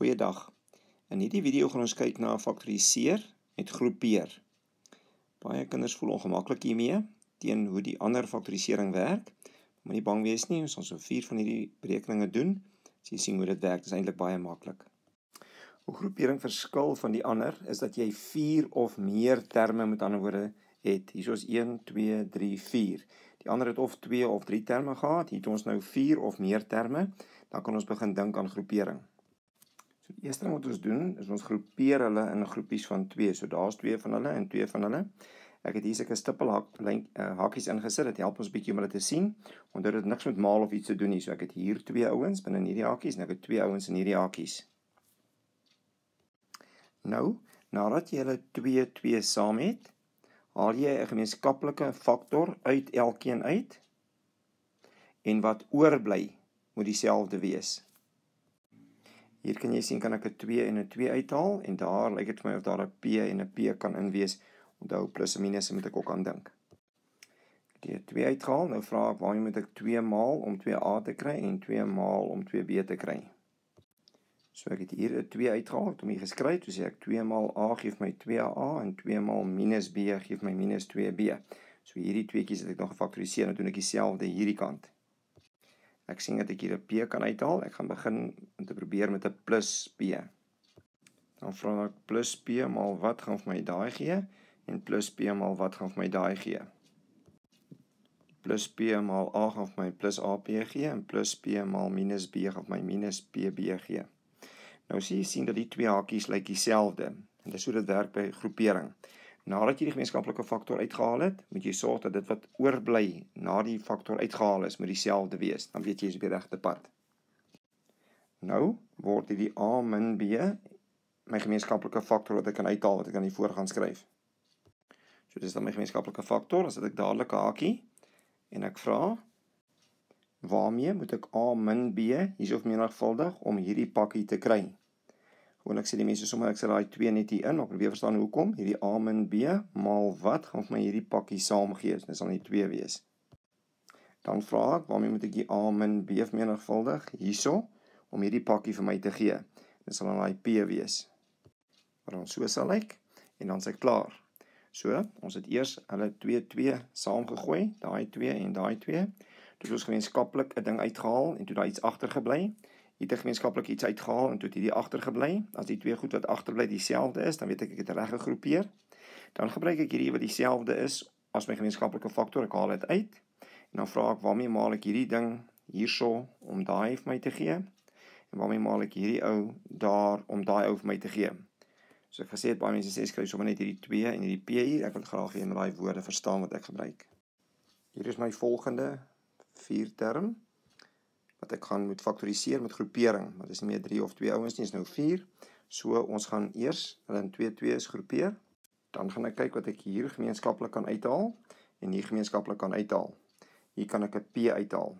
Goeiedag. In hierdie video gaan ons kyk na faktoriseer met groepeer. Baie kinders voel ongemaklik hiermee teen hoe die ander faktorisering werk. Moenie bang wees nie, ons gaan so 4 van hierdie berekeninge doen. As jy sien hoe dit werk, is eintlik baie maklik. Hoe groepering verskil van die ander is dat jy 4 of meer terme met ander woorde het. Hierso is 1, 2, 3, 4. Die ander het of 2 of 3 terme gehad. Hier het ons nou 4 of meer terme. Dan kan ons begin dink aan groepering. So die eerste ding wat ons doen is ons groepeer hulle in groepies van 2. So daar's 2 van hulle en 2 van hulle. Ek het hier seker stippelhak eh, hakies ingesit. Dit help ons 'n bietjie om hulle te sien. Onthou dit niks met maal of iets te doen nie. So ek het hier twee ouens binne in hierdie hakies en ek het twee ouens in hierdie hakies. Nou, nadat jy hulle 2 2 saam het, haal jy 'n gemeenskaplike faktor uit elkeen uit. En wat oorbly, moet dieselfde wees. Hier kan jy sien kan ek 'n 2 en 'n 2 uithaal en daar lyk dit vir my of daar 'n P en 'n P kan inwees. Onthou plus en minus moet ek ook aan dink. Ek het 2 uithaal. Nou vra ek waarom moet ek 2 maal om 2 A te kry en 2 maal om 2 B te kry? So ek het hier 'n 2 uithaal om hier geskryf. Toe sê ek 2 maal A gee vir my 2A en 2 maal minus B gee vir my minus 2B. So hierdie tweeetjies het ek nog gefaktoriseer en nou doen ek dieselfde hierdie kant. Ek sien dat ek hier 'n P kan uithaal. Ek gaan begin om te probeer met 'n plus P. Dan vra ek plus P maal wat gaan vir my daai gee en plus P maal wat gaan vir my daai gee? plus p maal a gaan vir my plus ap gee en plus p maal minus b gaan vir my minus pb gee. Nou as jy sien dat die twee hakies lyk dieselfde en dis hoe dit werk by groepering. Nadat jy die gemeenskaplike faktor uitgehaal het, moet jy sorg dat dit wat oorbly na die faktor uitgehaal is, moet dieselfde wees. Dan weet jy jy's op die regte pad. Nou word hierdie A min B my gemeenskaplike faktor wat ek kan uithaal wat ek aan die voorgaan skryf. So dis dan my gemeenskaplike faktor, as ek dadelik 'n hakie en ek vra waarmee moet ek A min B hiersof menigvuldig om hierdie pakkie te kry? want ek sê die mense sommer ek sê daai 2 net hier in maar probeer verstaan hoekom hierdie A min B maal wat gaan vir my hierdie pakkie saam gee dis sal nie 2 wees dan vra ek waarmee moet ek die A min B vermenigvuldig hierso om hierdie pakkie vir my te gee dis sal dan daai P wees wat ons so sal lyk en dan s'e klaar so ons het eers hulle 2 2 saamgegooi daai 2 en daai 2 dis ons gemeenskaplik 'n ding uitgehaal en toe daai iets agtergebly het het 'n gemeenskaplik iets uitgehaal en toe het hierdie agtergebly. As die twee goed wat agterbly dieselfde is, dan weet ek ek het dit reg gegroepeer. Dan gebruik ek hierdie wat dieselfde is as my gemeenskaplike faktor. Ek haal dit uit. En dan vra ek waarmee maal ek hierdie ding hierso om daai vir my te gee? En waarmee maal ek hierdie ou daar om daai ou vir my te gee? So ek gesê het baie mense sê skryf sommer net hierdie 2 en hierdie p hier. Ek wil graag hê jy moet daai woorde verstaan wat ek gebruik. Hier is my volgende vier term wat ek gaan moet faktoriseer met groepering, maar dis nie meer 3 of 2 ouens nie, dis nou 4. So ons gaan eers hulle in 2 2's groepeer. Dan gaan ek kyk wat ek hier gemeenskaplik kan uithaal en hier gemeenskaplik kan uithaal. Hier kan ek 'n p uithaal.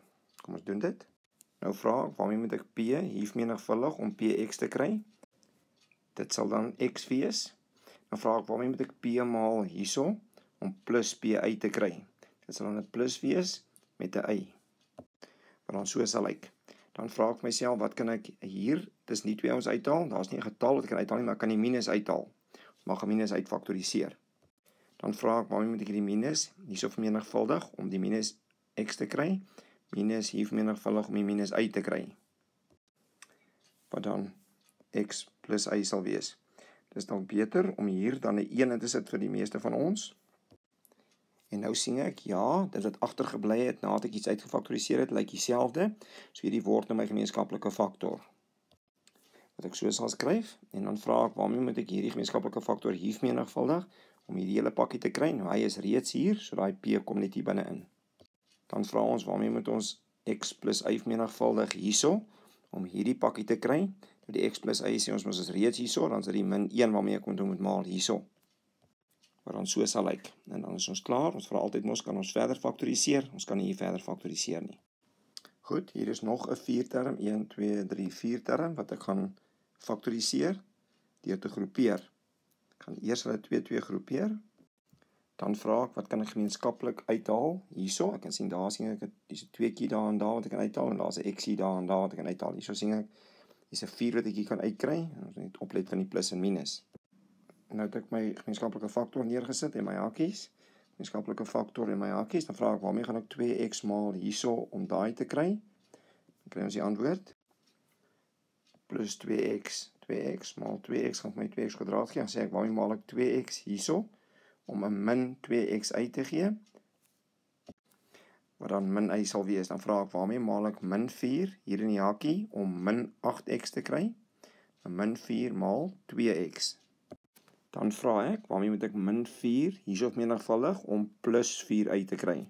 Kom ons doen dit. Nou vra ek, waarmee moet ek p hier menigvuldig om px te kry? Dit sal dan x wees. Nou vra ek, waarmee moet ek p maal hierso om plus p uit te kry? Dit sal dan 'n plus wees met 'n y wat dan so sal lyk. Dan vra ek myself, wat kan ek hier, dis nie 2 ons uithaal, daar's nie 'n getal wat ek kan uithaal nie, maar ek kan die minus uithaal. Ons mag 'n minus uitfaktoriseer. Dan vra ek, waarmee moet ek hierdie minus, nie so vermenigvuldig om die minus x te kry, minus hier vermenigvuldig om die minus uit te kry. Wat dan x + y sal wees. Dis dan beter om hier dan 'n 1 in te sit vir die meeste van ons. En nou sien ek, ja, dit wat agtergebly het nadat ek iets uitgefaktoriseer het, lyk dieselfde. So hierdie word nou my gemeenskaplike faktor. Wat ek soos gaan skryf en dan vra ek waarmee moet ek hierdie gemeenskaplike faktor hief menigvuldig om hierdie hele pakkie te kry? Nou hy is reeds hier, so daai p kom net hier binne in. Dan vra ons waarmee moet ons x + y menigvuldig hierso om hierdie pakkie te kry? Nou die x + y sê ons mos is reeds hierso, dan is dit -1 waarmee ek moet maal hierso wat dan so sal lyk. En dan is ons klaar. Ons vra altyd mos kan ons verder faktoriseer? Ons kan nie hier verder faktoriseer nie. Goed, hier is nog 'n vierterm, 1 2 3 vierterm wat ek gaan faktoriseer deur te groepeer. Ek gaan eers hulle 2 2 groepeer. Dan vra ek wat kan ek gemeenskaplik uithaal hierso? Ek kan sien daar sien ek dis 'n 2 kie daar en daar wat ek kan uithaal en daar's 'n x hier daar en daar wat ek kan uithaal. Hierso sien ek dis 'n 4 wat ek hier kan uitkry. Ons moet net oplet van die plus en minus nou het ek my gemeenskaplike faktor neergesit en my hakies gemeenskaplike faktor en my hakies dan vra ek waarmee gaan ek 2x maal hierso om daai te kry dan kry ons die antwoord plus 2x 2x maal 2x gaan my 2x kwadraat gee dan sê ek waarmee maal ek 2x hierso om 'n min 2x uit te gee wat dan min y sal wees dan vra ek waarmee maal ek min 4 hier in die hakie om min 8x te kry 'n min 4 maal 2x dan vra ek waarmee moet ek min 4 hiersof menigvuldig om plus 4 uit te kry.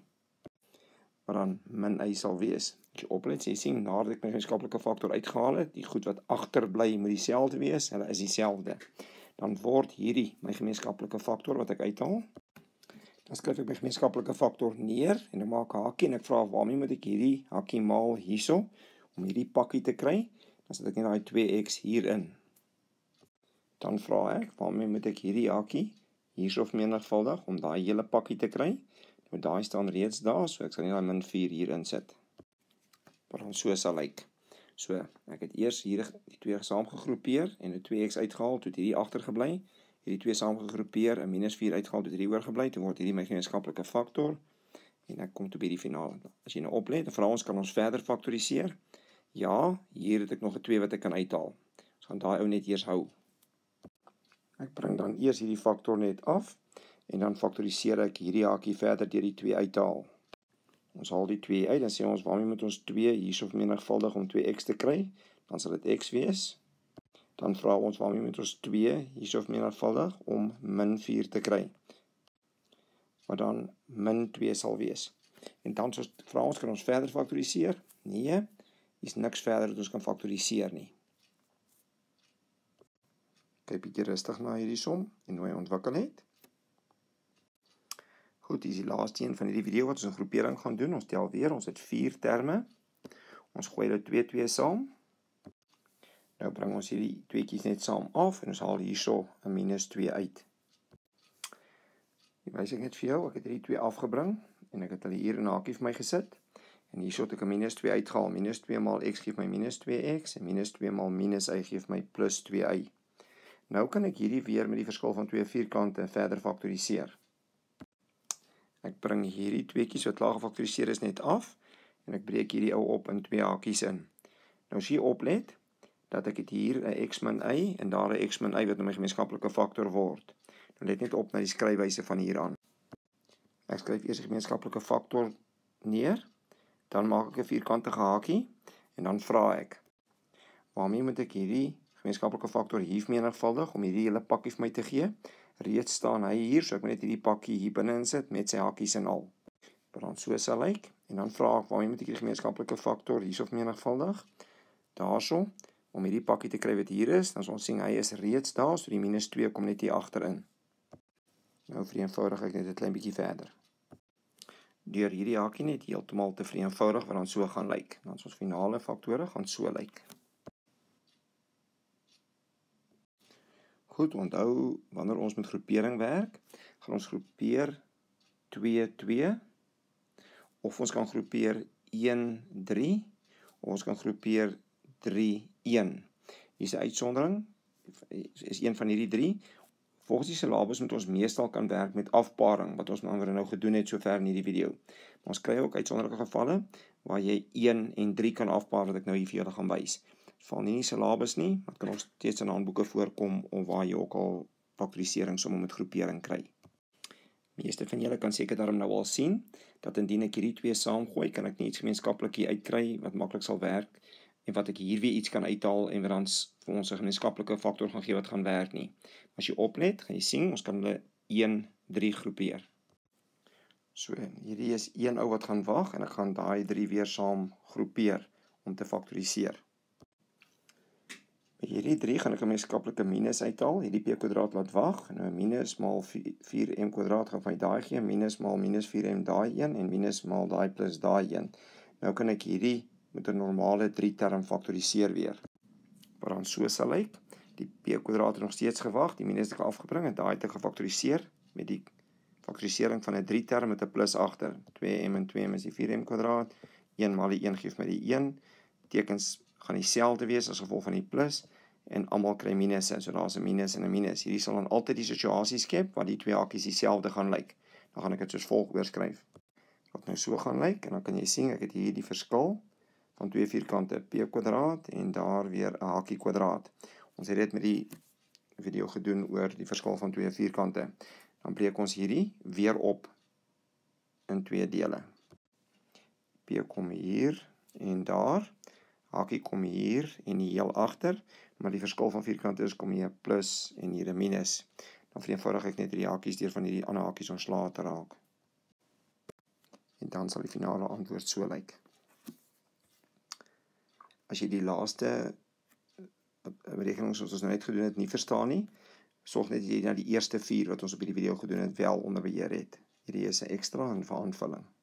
Maar dan min y sal wees. As jy oplet, jy sien nadat ek my wiskundige faktor uitgehaal het, die goed wat agterbly moet dieselfde wees, hulle is dieselfde. Dan word hierdie my gemeenskaplike faktor wat ek uithaal. Dan skryf ek my gemeenskaplike faktor neer en dan maak ek 'n hakkie en ek vra waarmee moet ek hierdie hakkie maal hierso om hierdie pakkie te kry? Dan sit ek net daai 2x hierin. Dan vra ek, waarmee moet ek hierdie hakkie hierof menigvuldig om daai hele pakkie te kry? Nou daai staan reeds daar, so ek sal nie daai min 4 hier insit. Maar ons so sal lyk. So, ek het eers hier die twee saam gegroepeer en 'n 2x uitgehaal, toe hierdie agtergebly. Hierdie twee saam gegroepeer, 'n -4 uitgehaal, toe hierdie oorgebly, toe word hierdie my gemeenskaplike faktor en ek kom toe by die finale. As jy nou oplet, vra ons kan ons verder faktoriseer? Ja, hier het ek nog 'n 2 wat ek kan uithaal. Ons gaan daai ou net eers hou. Ek bring dan eers hierdie faktor net af en dan faktoriseer ek hierdie hakie verder deur die 2 uithaal. Ons haal die 2 uit, dan sê ons waarmee moet ons 2 hierso vermenigvuldig om 2x te kry? Dan sal dit x wees. Dan vra ons waarmee moet ons 2 hierso vermenigvuldig om -4 te kry? Wat dan -2 sal wees. En dan sê ons vra ons kan ons verder faktoriseer? Nee, is niks verder wat ons kan faktoriseer nie. Kyk bietjie rustig na hierdie som en hoe hy ontwikkel het. Goed, dis die laaste een van hierdie video wat ons 'n groepering gaan doen. Ons tel weer, ons het 4 terme. Ons gooi dit 2 2 saam. Nou bring ons hierdie tweetjies net saam af en ons haal hierso 'n minus 2 uit. Jy wys ek net vir jou, ek het hierdie 2 afgebring en ek het hulle hier in 'n hakie vir my gesit. En hierso het ek 'n minus 2 uitgehaal. Minus 2 maal x gee my minus 2x en minus 2 maal minus y gee my plus 2y. Nou kan ek hierdie weer met die verskil van twee vierkante verder faktoriseer. Ek bring hierdie tweetjies wat laag gefaktoriseer is net af en ek breek hierdie ou op in twee hakies in. Nou as jy oplet dat ek hier 'n x min y en daar 'n x min y wat nou my gemeenskaplike faktor word. Nou let net op na die skryfwyse van hier aan. Ek skryf eers die gemeenskaplike faktor neer, dan maak ek 'n vierkante hakie en dan vra ek waarmee moet ek hierdie gemeenskaplike faktor hier vermenigvuldig om hierdie hele pakkie vir my te gee. Reeds staan hy hier, so ek moet net hierdie pakkie hier binne insit met sy hakies en al. Maar dan so sal lyk en dan vra ek waarom moet ek die gemeenskaplike faktor hier so vermenigvuldig? Daarso om hierdie pakkie te kry wat hier is, dan ons sien hy is reeds daar, so die minus 2 kom net hier agterin. Nou vereenvoudig ek net 'n klein bietjie verder. Deur hierdie hakie net heeltemal te vereenvoudig wat dan so gaan lyk. Dan ons finale faktore gaan so lyk. Like. Goed, onthou wanneer ons met groepering werk, gaan ons groepeer 2 2 of ons kan groepeer 1 3 of ons kan groepeer 3 1. Hier is 'n uitsondering. Is een van hierdie 3. Volgens die syllabus moet ons meestal kan werk met afparing wat ons nou nou gedoen het sover in hierdie video. Maar ons kry ook uitsonderlike gevalle waar jy 1 en 3 kan afpaar wat ek nou hier vir julle gaan wys val nie in syllabus nie, maar kan ons steeds in handboeke voorkom of waar jy ook al faktorisering somme met groepering kry. Meeste van julle kan seker daarom nou al sien dat indien ek hierdie twee saamgooi, kan ek nie iets gemeenskaplik hier uitkry wat maklik sal werk en wat ek hier weer iets kan uithaal en wat dan vir ons 'n gemeenskaplike faktor gaan gee wat gaan werk nie. As jy oplet, gaan jy sien ons kan hulle 1 3 groepeer. So, hierdie is een ou wat gaan wag en ek gaan daai 3 weer saam groepeer om te faktoriseer. Met hierdie 3 gaan ek 'n meeskaplike minus uithaal. Hierdie p kwadraat laat wag. Nou minus maal 4, 4m kwadraat gaan my daai gee minus maal minus 4m daai 1 en minus maal daai plus daai 1. Nou kan ek hierdie met 'n normale 3 term faktoriseer weer. Wat dan so sal lyk. Die p kwadraat het nog steeds gewag, die minus het afgebring en daai het ek gefaktoriseer met die faktorisering van 'n 3 term met 'n plus agter. 2m en 2m is die 4m kwadraat. 1 maal die 1 gee vir my die 1. Tekens gaan dieselfde wees as gevolg van die plus en almal kry minusse, so daar's 'n minus en 'n minus. Hierdie sal dan altyd die situasie skep waar die twee hakies dieselfde gaan lyk. Dan gaan ek dit soos volg oorskryf. Wat nou so gaan lyk en dan kan jy sien ek het hier die verskil van twee vierkante p kwadraat en daar weer 'n hakie kwadraat. Ons het dit met die video gedoen oor die verskil van twee vierkante. Dan breek ons hierdie weer op in twee dele. P kom hier en daar hakkie kom hier en die heel agter, maar die verskil van vierkante is kom hier 'n plus en hier 'n minus. Dan vereenvoudig ek net die hakkies deur van hierdie ander hakkies ontslae te raak. En dan sal die finale antwoord so lyk. As jy die laaste berekening eh, wat ons nou net gedoen het, nie verstaan nie, sorg net jy na die eerste 4 wat ons op hierdie video gedoen het wel onder beheer het. Hierdie is 'n ekstra aanvulling.